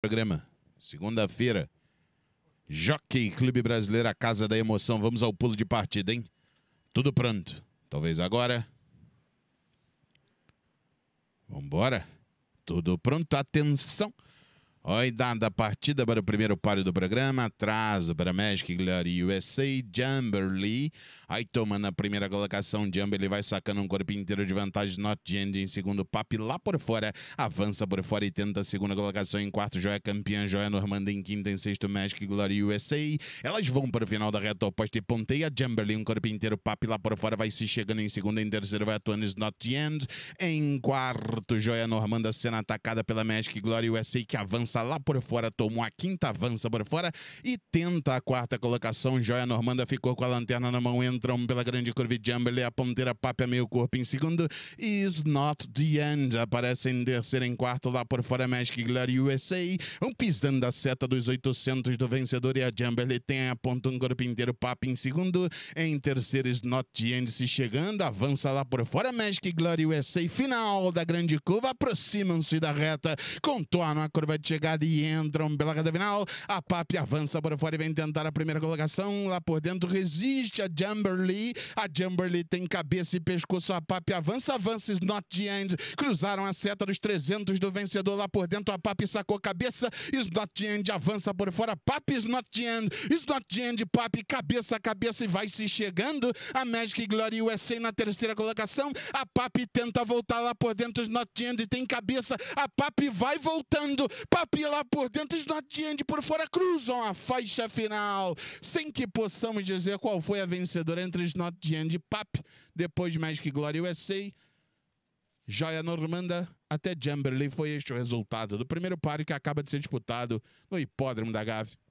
programa. Segunda-feira. Jockey Clube Brasileiro, a casa da emoção. Vamos ao pulo de partida, hein? Tudo pronto. Talvez agora. Vambora. Tudo pronto. Atenção. Oi, dada a partida para o primeiro páreo do programa, atraso para Magic Glory USA, Jamberly. Aí toma na primeira colocação, Jamberly vai sacando um corpo inteiro de vantagem, Not End em segundo, Papi lá por fora, avança por fora e tenta a segunda colocação em quarto, Joia campeã, Joia Normanda em quinto, em sexto, Magic Glory USA. Elas vão para o final da reta oposta e ponteia Jamberly, um corpo inteiro, Papi lá por fora, vai se chegando em segundo, em terceiro vai atuando Not End, em quarto, Joia Normanda sendo atacada pela Magic Glory USA que avança avança lá por fora, tomou a quinta, avança por fora e tenta a quarta colocação. Joia Normanda ficou com a lanterna na mão, entram pela grande curva de Jamberley, a ponteira Papia é meio corpo em segundo. Is not the end, aparece em terceiro, em quarto, lá por fora Magic Glory USA, um pisando a seta dos 800 do vencedor e a Jamberley tem a ponta um corpo inteiro, Papia em segundo, em terceiro Is not the end, se chegando, avança lá por fora Magic Glory USA, final da grande curva, aproximam-se da reta, contornam a curva de chegada chegada e entram pela reta final. A PAP avança para fora e vem tentar a primeira colocação. Lá por dentro resiste a Jamberley. A Jamberley tem cabeça e pescoço. A PAP avança, avança, is not the end. Cruzaram a seta dos 300 do vencedor. Lá por dentro a PAP sacou cabeça. Is not the end. Avança por fora. PAP is not the end. Is not the end. PAP cabeça a cabeça e vai se chegando. A Magic Glory USA na terceira colocação. A PAP tenta voltar lá por dentro. Is not the end. Tem cabeça. A PAP vai voltando. PAP pela por dentro, os norteando de por fora cruzam a faixa final, sem que possamos dizer qual foi a vencedora entre os norteando e PAP, depois de Magic Glory USA. Joia Normanda até Jamberley foi este o resultado do primeiro par que acaba de ser disputado no hipódromo da Gávea.